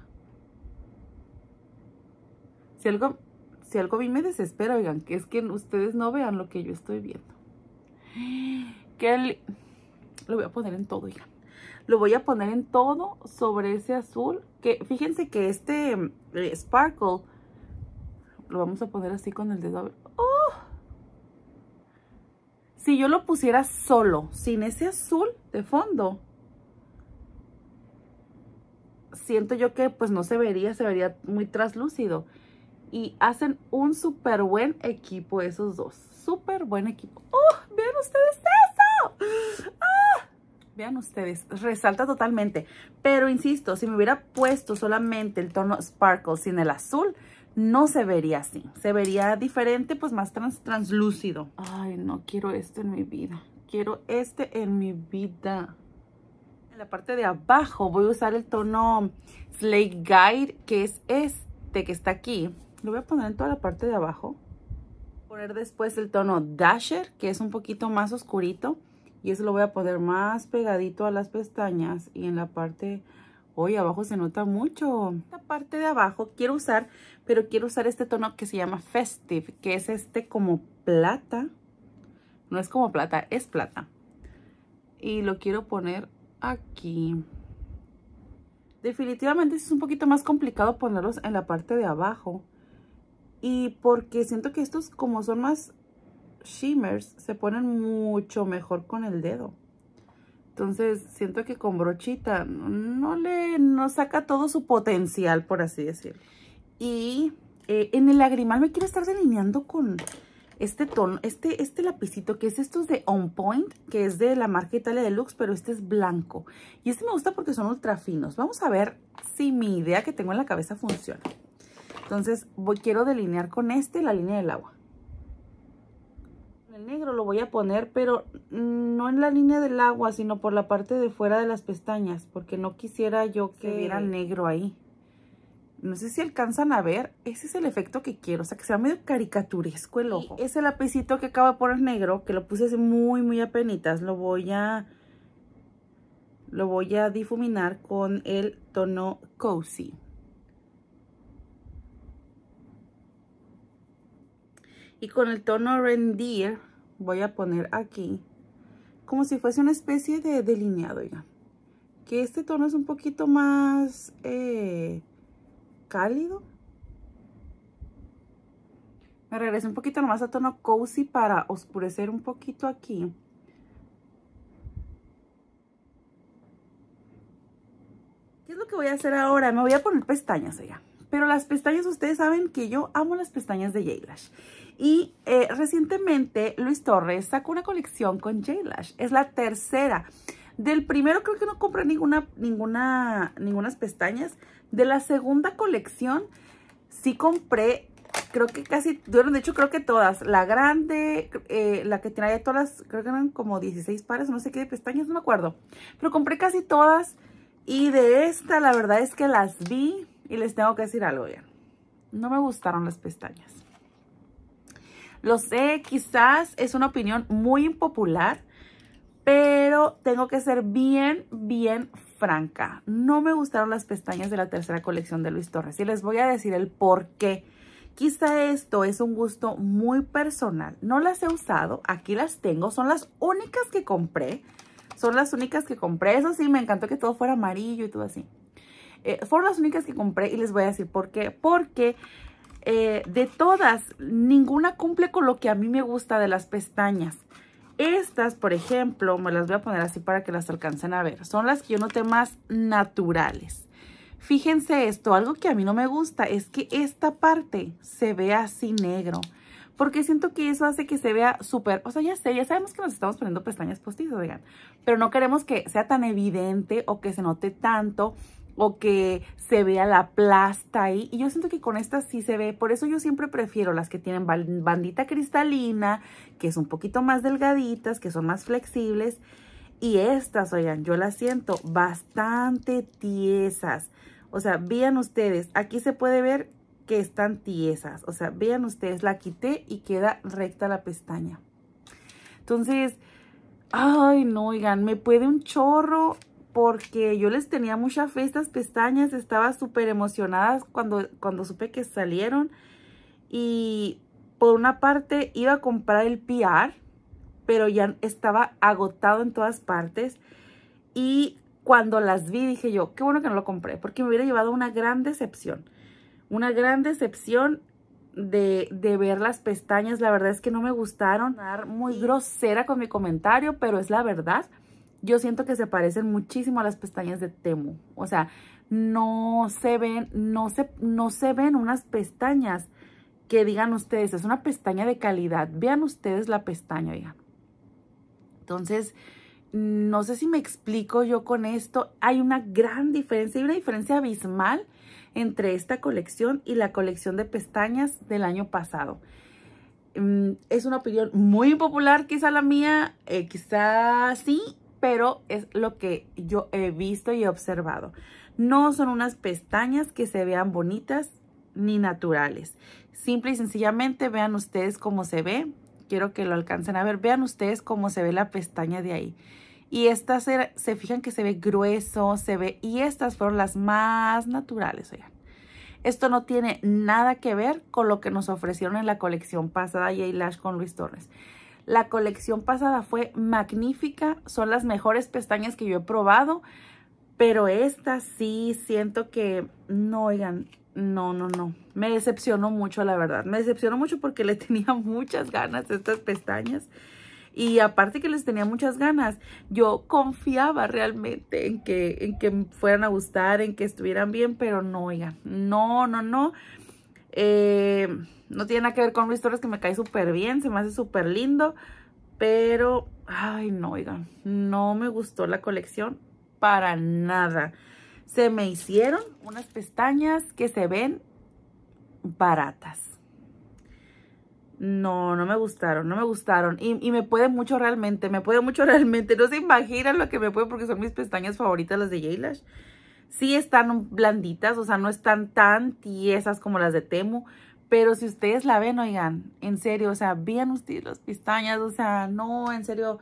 Si algo, si algo a mí me desespera, oigan, que es que ustedes no vean lo que yo estoy viendo. Que lo voy a poner en todo, oigan. Lo voy a poner en todo sobre ese azul. Que fíjense que este eh, sparkle lo vamos a poner así con el dedo. ¡Oh! Si yo lo pusiera solo, sin ese azul de fondo, siento yo que pues no se vería, se vería muy traslúcido. Y hacen un súper buen equipo esos dos. Súper buen equipo. ¡Oh! ¡Vean ustedes eso! ¡Ah! Vean ustedes, resalta totalmente. Pero insisto, si me hubiera puesto solamente el tono sparkle sin el azul, no se vería así. Se vería diferente, pues más translúcido. Ay, no quiero esto en mi vida. Quiero este en mi vida. En la parte de abajo voy a usar el tono Slate Guide, que es este que está aquí. Lo voy a poner en toda la parte de abajo. Poner después el tono Dasher, que es un poquito más oscurito. Y eso lo voy a poner más pegadito a las pestañas y en la parte Hoy abajo se nota mucho. Esta parte de abajo quiero usar, pero quiero usar este tono que se llama Festive, que es este como plata. No es como plata, es plata. Y lo quiero poner aquí. Definitivamente es un poquito más complicado ponerlos en la parte de abajo. Y porque siento que estos como son más shimmers, se ponen mucho mejor con el dedo. Entonces siento que con brochita no le no saca todo su potencial, por así decirlo. Y eh, en el lagrimal me quiero estar delineando con este tono, este, este lapicito que es estos de On Point, que es de la marca Italia Deluxe, pero este es blanco. Y este me gusta porque son ultra finos. Vamos a ver si mi idea que tengo en la cabeza funciona. Entonces voy, quiero delinear con este la línea del agua negro lo voy a poner, pero no en la línea del agua, sino por la parte de fuera de las pestañas, porque no quisiera yo que viera negro ahí. No sé si alcanzan a ver, ese es el efecto que quiero, o sea, que sea medio caricaturesco el ojo. ese lapicito que acaba de poner negro, que lo puse hace muy, muy apenitas, lo voy a... Lo voy a difuminar con el tono Cozy. y con el tono Rendir voy a poner aquí como si fuese una especie de delineado, ya. Que este tono es un poquito más eh, cálido. Me regreso un poquito nomás a tono cozy para oscurecer un poquito aquí. ¿Qué es lo que voy a hacer ahora? Me voy a poner pestañas allá. Pero las pestañas, ustedes saben que yo amo las pestañas de j Y eh, recientemente Luis Torres sacó una colección con j Es la tercera. Del primero creo que no compré ninguna, ninguna, ninguna pestañas. De la segunda colección sí compré, creo que casi, de hecho creo que todas. La grande, eh, la que tenía todas, creo que eran como 16 pares, no sé qué de pestañas, no me acuerdo. Pero compré casi todas. Y de esta, la verdad es que las vi y les tengo que decir algo, bien. No me gustaron las pestañas. Lo sé, quizás es una opinión muy impopular, pero tengo que ser bien, bien franca. No me gustaron las pestañas de la tercera colección de Luis Torres y les voy a decir el por qué. Quizá esto es un gusto muy personal. No las he usado, aquí las tengo, son las únicas que compré. Son las únicas que compré. Eso sí, me encantó que todo fuera amarillo y todo así. Eh, fueron las únicas que compré y les voy a decir por qué. Porque eh, de todas, ninguna cumple con lo que a mí me gusta de las pestañas. Estas, por ejemplo, me las voy a poner así para que las alcancen a ver. Son las que yo noté más naturales. Fíjense esto, algo que a mí no me gusta es que esta parte se vea así negro. Porque siento que eso hace que se vea súper... O sea, ya sé, ya sabemos que nos estamos poniendo pestañas postizas, oigan. Pero no queremos que sea tan evidente o que se note tanto o que se vea la plasta ahí. Y yo siento que con estas sí se ve. Por eso yo siempre prefiero las que tienen bandita cristalina, que es un poquito más delgaditas, que son más flexibles. Y estas, oigan, yo las siento bastante tiesas. O sea, vean ustedes, aquí se puede ver que están tiesas. O sea, vean ustedes, la quité y queda recta la pestaña. Entonces, ay, no, oigan, me puede un chorro porque yo les tenía mucha fe estas pestañas, estaba súper emocionada cuando, cuando supe que salieron y por una parte iba a comprar el PR, pero ya estaba agotado en todas partes y cuando las vi dije yo, qué bueno que no lo compré, porque me hubiera llevado una gran decepción, una gran decepción de, de, ver las pestañas, la verdad es que no me gustaron, muy grosera con mi comentario, pero es la verdad yo siento que se parecen muchísimo a las pestañas de Temu. O sea, no se ven, no se, no se ven unas pestañas que digan ustedes, es una pestaña de calidad. Vean ustedes la pestaña, digan. Entonces, no sé si me explico yo con esto. Hay una gran diferencia, hay una diferencia abismal entre esta colección y la colección de pestañas del año pasado. Mm, es una opinión muy popular, quizá la mía, eh, quizá sí pero es lo que yo he visto y he observado. No son unas pestañas que se vean bonitas ni naturales. Simple y sencillamente vean ustedes cómo se ve. Quiero que lo alcancen a ver. Vean ustedes cómo se ve la pestaña de ahí. Y estas se, fijan que se ve grueso, se ve... Y estas fueron las más naturales, oigan. Esto no tiene nada que ver con lo que nos ofrecieron en la colección pasada J. Lash con Luis Torres. La colección pasada fue magnífica, son las mejores pestañas que yo he probado, pero esta sí siento que, no, oigan, no, no, no, me decepcionó mucho la verdad, me decepcionó mucho porque le (laughs) tenía muchas ganas estas pestañas. Y aparte que les tenía muchas ganas, yo confiaba realmente en que, en que fueran a gustar, en que estuvieran bien, pero no, oigan, no, no, no. Eh, no tiene nada que ver con Luis que me cae súper bien, se me hace súper lindo. Pero, ay, no, oigan, no me gustó la colección para nada. Se me hicieron unas pestañas que se ven baratas. No, no me gustaron, no me gustaron. Y, y, me puede mucho realmente, me puede mucho (laughs) realmente. No se imaginan lo que me puede porque son mis pestañas favoritas las de j sí están blanditas, o sea, no están tan tiesas como las de Temu, pero si ustedes la ven, oigan, en serio, o sea, vean ustedes las pestañas, o sea, no, en serio,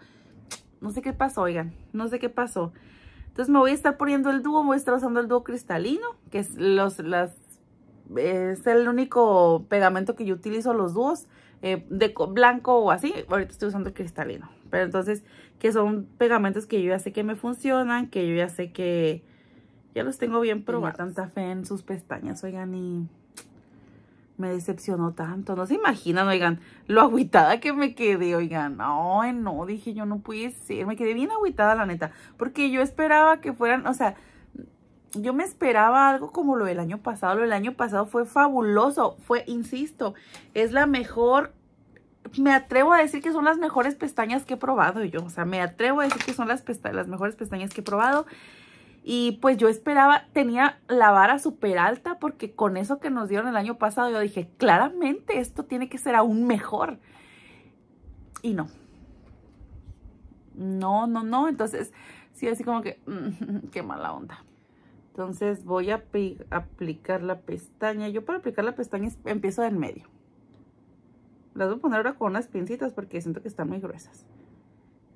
no sé qué pasó, oigan, no sé qué pasó. Entonces me voy a estar poniendo el dúo, voy a estar usando el dúo cristalino, que es, los, las, es el único pegamento que yo utilizo los dúos, eh, de blanco o así, ahorita estoy usando el cristalino. Pero entonces, que son pegamentos que yo ya sé que me funcionan, que yo ya sé que, ya los tengo bien probados. tanta fe en sus pestañas, oigan, y me decepcionó tanto. No se imaginan, oigan, lo agüitada que me quedé, oigan. Ay, no, dije yo, no pude ser. Me quedé bien agüitada, la neta. Porque yo esperaba que fueran, o sea, yo me esperaba algo como lo del año pasado. Lo del año pasado fue fabuloso. Fue, insisto, es la mejor... Me atrevo a decir que son las mejores pestañas que he probado yo. O sea, me atrevo a decir que son las, las mejores pestañas que he probado. Y pues yo esperaba, tenía la vara súper alta porque con eso que nos dieron el año pasado yo dije, claramente esto tiene que ser aún mejor. Y no. No, no, no. Entonces, sí, así como que, mm, (laughs) qué mala onda. Entonces voy a aplicar la pestaña. Yo para aplicar la pestaña empiezo del medio. Las voy a poner ahora con unas pincitas porque siento que están muy gruesas.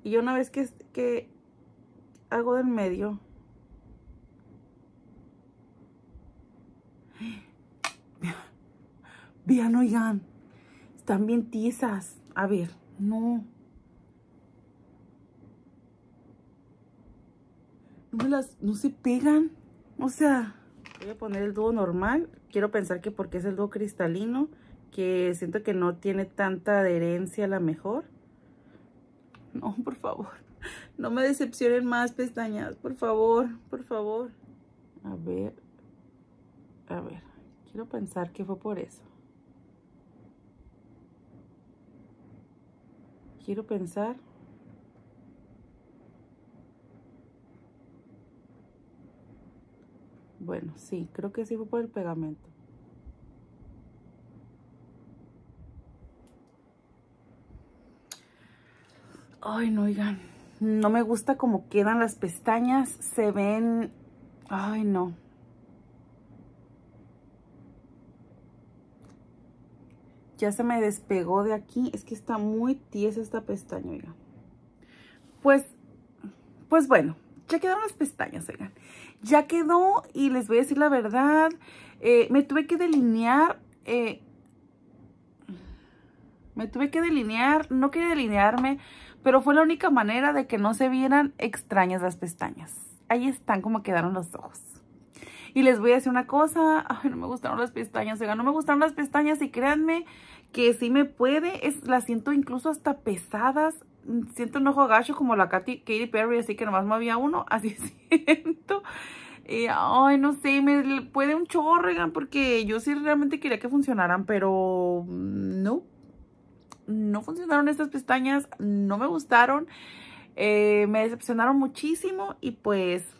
Y una vez que, que hago del medio, Vean, oigan. Están bien tizas. A ver, no. No las, no se pegan. O sea, voy a poner el dúo normal. Quiero pensar que porque es el dúo cristalino, que siento que no tiene tanta adherencia a la mejor. No, por favor. No me decepcionen más pestañas, por favor, por favor. A ver, a ver, quiero pensar que fue por eso. Quiero pensar Bueno, sí, creo que sí fue por el pegamento. Ay, no, oigan. No me gusta cómo quedan las pestañas. Se ven... Ay, no. Ya se me despegó de aquí. Es que está muy tiesa esta pestaña, oiga Pues, pues bueno, ya quedaron las pestañas, oigan. Ya quedó y les voy a decir la verdad. Eh, me tuve que delinear... Eh, me tuve que delinear, no quería delinearme, pero fue la única manera de que no se vieran extrañas las pestañas. Ahí están como quedaron los ojos. Y les voy a decir una cosa, ay, no me gustaron las pestañas, oiga, no me gustaron las pestañas y créanme que sí me puede, las siento incluso hasta pesadas, siento un ojo gacho como la Katy, Perry, así que nomás me había uno, (laughs) así siento. Y, ay, no sé, me puede un chorro, porque yo sí realmente quería que funcionaran, pero no. No funcionaron estas pestañas, no me gustaron. Eh, me decepcionaron muchísimo y pues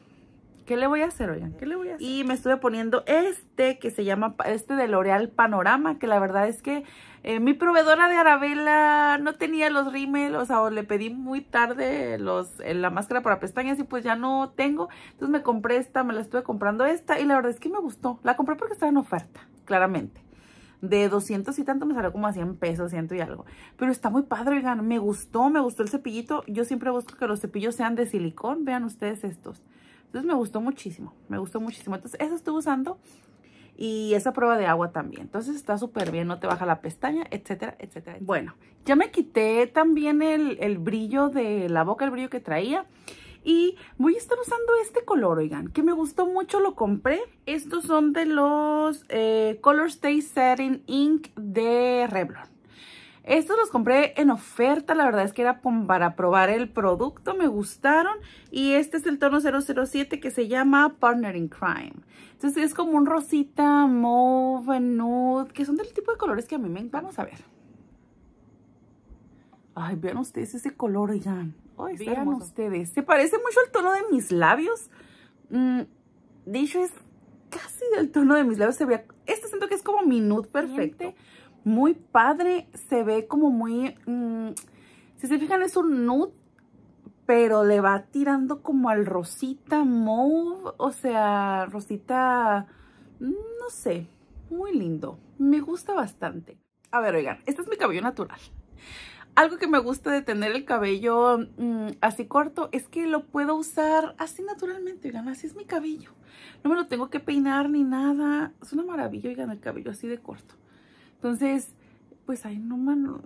¿Qué le voy a hacer, oigan? ¿Qué le voy a hacer? Y me estuve poniendo este que se llama, este de L'Oreal Panorama, que la verdad es que eh, mi proveedora de Arabella no tenía los rímel, o sea, le pedí muy tarde los, eh, la máscara para pestañas y pues ya no tengo. Entonces me compré esta, me la estuve comprando esta y la verdad es que me gustó. La compré porque estaba en oferta, claramente de 200 y tanto me salió como a 100 pesos, ciento y algo. Pero está muy padre, oigan, me gustó, me gustó el cepillito. Yo siempre busco que los cepillos sean de silicón, vean ustedes estos. Entonces me gustó muchísimo, me gustó muchísimo. Entonces eso estuve usando y esa prueba de agua también. Entonces está súper bien, no te baja la pestaña, etcétera, etcétera. Bueno, ya me quité también el, brillo de la boca, el brillo que traía. Y voy a estar usando este color, oigan, que me gustó mucho, lo compré. Estos son de los eh, Color Stay Setting Ink de Revlon. Estos los compré en oferta, la verdad es que era para probar el producto, me gustaron. Y este es el tono 007 que se llama Partner in Crime. Entonces es como un rosita, mauve, nude, que son del tipo de colores que a mí me... Vamos a ver. Ay, vean ustedes ese color, oigan. Ay, vean ustedes. Se parece mucho al tono de mis labios. Mm, de hecho, es casi del tono de mis labios. Se Este siento que es como mi nude perfecto muy padre, se ve como muy, mm, si se fijan es un nude, pero le va tirando como al rosita mauve, o sea, rosita, mm, no sé, muy lindo, me gusta bastante. A ver, oigan, este es mi cabello natural. Algo que me gusta de tener el cabello mm, así corto es que lo puedo usar así naturalmente, oigan, así es mi cabello. No me lo tengo que peinar ni nada. Es una maravilla, oigan, el cabello así de corto. Entonces, pues ay, no, mano,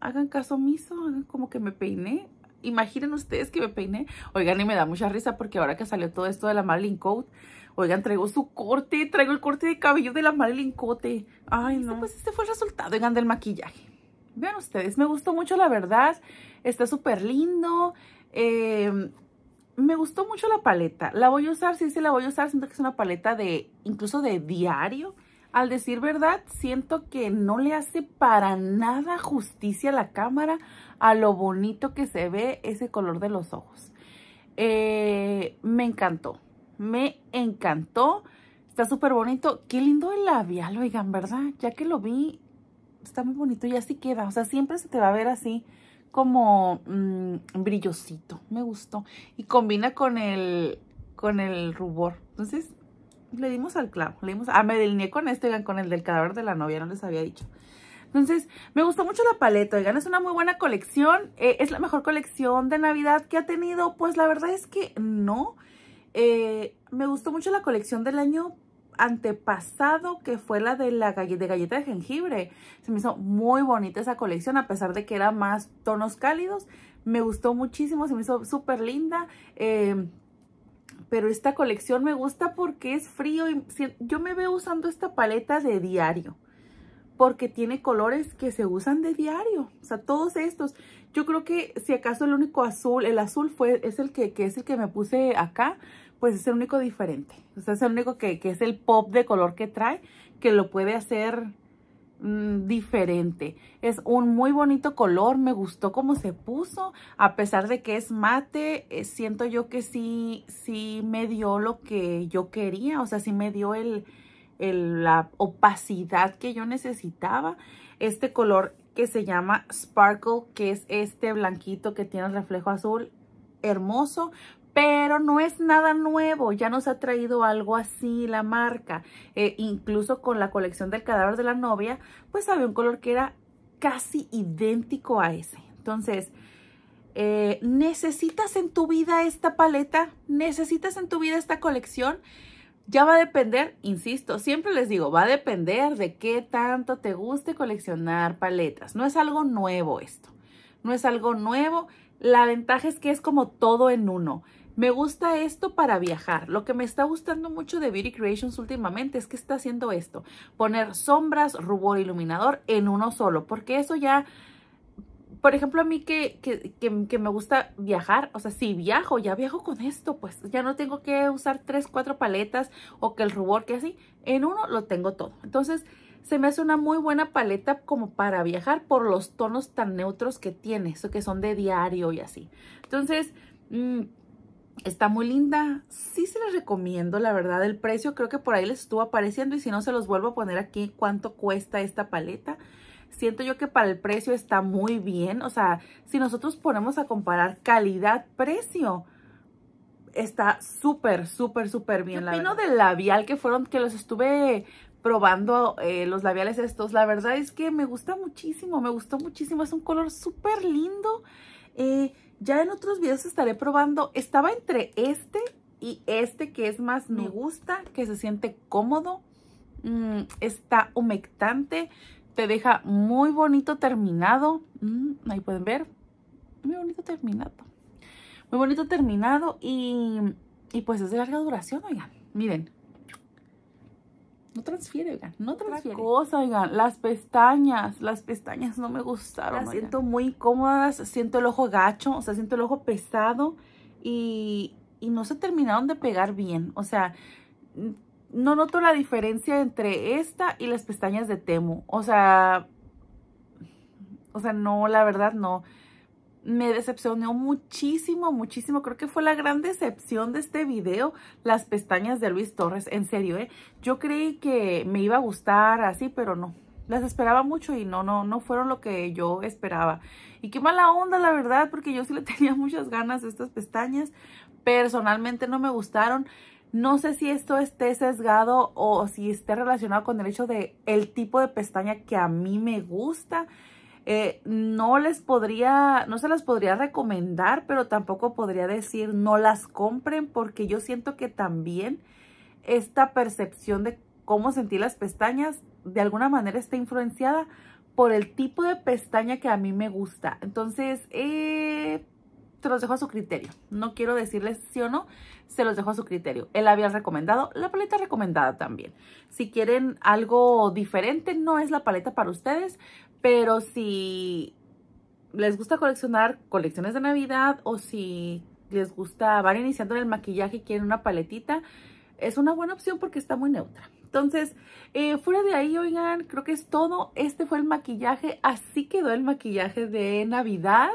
hagan caso omiso, hagan como que me peiné. Imaginen ustedes que me peiné. Oigan, y me da mucha risa porque ahora que salió todo esto de la Marilyn Coat, oigan, traigo su corte, traigo el corte de cabello de la Marilyn Cote. Ay, este, no. pues este fue el resultado, oigan, del maquillaje. Vean ustedes, me gustó mucho la verdad, está súper lindo. Em, me gustó mucho la paleta. La voy a usar, sí, se la voy a usar. Siento que es una paleta de, incluso de diario. Al decir verdad, siento que no le hace para nada justicia a la cámara a lo bonito que se ve ese color de los ojos. Eh, me encantó, me encantó. Está súper bonito. Qué lindo el labial, oigan, ¿verdad? Ya que lo vi, está muy bonito y así queda. O sea, siempre se te va a ver así como mm, brillosito. Me gustó. Y combina con el, con el rubor. Entonces, le dimos al clavo. Le dimos, ah, me delineé con este, con el del cadáver de la novia, no les había dicho. Entonces, me gustó mucho la paleta, oigan, es una muy buena colección. Eh, es la mejor colección de Navidad que ha tenido. Pues la verdad es que no. Eh, me gustó mucho la colección del año antepasado, que fue la de la galleta de, galleta de jengibre. Se me hizo muy bonita esa colección, a pesar de que era más tonos cálidos. Me gustó muchísimo, se me hizo súper linda. Eh, pero esta colección me gusta porque es frío y yo me veo usando esta paleta de diario porque tiene colores que se usan de diario, o sea, todos estos. Yo creo que si acaso el único azul, el azul fue, es el que, es el que me puse acá, pues es el único diferente. O sea, es el único que, que es el pop de color que trae, que lo puede hacer Mm, diferente. Es un muy bonito color, me gustó cómo se puso, a pesar de que es mate, eh, siento yo que sí, sí me dio lo que yo quería, o sea, sí me dio el, la opacidad que yo necesitaba. Este color que se llama Sparkle, que es este blanquito que tiene el reflejo azul, hermoso, pero no es nada nuevo, ya nos ha traído algo así la marca. Eh, incluso con la colección del cadáver de la novia, pues había un color que era casi idéntico a ese. Entonces, eh, ¿necesitas en tu vida esta paleta? ¿Necesitas en tu vida esta colección? Ya va a depender, insisto, siempre les digo, va a depender de qué tanto te guste coleccionar paletas. No es algo nuevo esto, no es algo nuevo. La ventaja es que es como todo en uno. Me gusta esto para viajar. Lo que me está gustando mucho de Beauty Creations últimamente es que está haciendo esto. Poner sombras, rubor, iluminador en uno solo. Porque eso ya por ejemplo, a mí que, me gusta viajar, o sea, si viajo, ya viajo con esto, pues ya no tengo que usar tres, cuatro paletas o que el rubor que así, en uno lo tengo todo. Entonces, se me hace una muy buena paleta como para viajar por los tonos tan neutros que tiene, eso que son de diario y así. Entonces, mm, Está muy linda. Sí se les recomiendo, la verdad, el precio. Creo que por ahí les estuvo apareciendo y si no se los vuelvo a poner aquí cuánto cuesta esta paleta. Siento yo que para el precio está muy bien. O sea, si nosotros ponemos a comparar calidad-precio, está súper, súper, súper bien. El del labial que fueron, que los estuve probando eh, los labiales estos. La verdad es que me gusta muchísimo, me gustó muchísimo. Es un color súper lindo. Eh, ya en otros videos estaré probando. Estaba entre este y este que es más me mm. gusta, que se siente cómodo. Mm, está humectante. Te deja muy bonito terminado. Mm, ahí pueden ver. Muy bonito terminado. Muy bonito terminado y, y pues es de larga duración, oigan. Miren, no transfiere, oigan. No transfiere. Otra cosa, oigan. Las pestañas. Las pestañas no me gustaron. Las siento muy incómodas. Siento el ojo gacho. O sea, siento el ojo pesado. Y, y no se terminaron de pegar bien. O sea, no noto la diferencia entre esta y las pestañas de Temu. O sea, o sea, no, la verdad no me decepcionó muchísimo, muchísimo. Creo que fue la gran decepción de este video, las pestañas de Luis Torres. En serio, ¿eh? Yo creí que me iba a gustar así, pero no. Las esperaba mucho y no, no, no fueron lo que yo esperaba. Y qué mala onda, la verdad, porque yo sí le (laughs) tenía muchas ganas de estas pestañas. Personalmente no me gustaron. No sé si esto esté sesgado o si esté relacionado con el hecho de el tipo de pestaña que a mí me gusta. Eh, no les podría, no se las podría recomendar, pero tampoco podría decir no las compren porque yo siento que también esta percepción de cómo sentir las pestañas de alguna manera está influenciada por el tipo de pestaña que a mí me gusta. Entonces, eh, se los dejo a su criterio. No quiero decirles sí o no, se los dejo a su criterio. El había recomendado, la paleta recomendada también. Si quieren algo diferente, no es la paleta para ustedes, pero si les gusta coleccionar colecciones de Navidad o si les gusta, van iniciando en el maquillaje y quieren una paletita, es una buena opción porque está muy neutra. Entonces, eh, fuera de ahí, oigan, creo que es todo. Este fue el maquillaje. Así quedó el maquillaje de Navidad.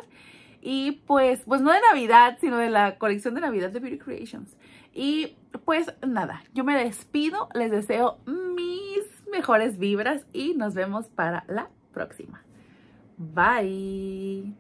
Y pues, pues no de Navidad, sino de la colección de Navidad de Beauty Creations. Y pues nada, yo me despido. Les deseo mis mejores vibras y nos vemos para la próxima. Bye.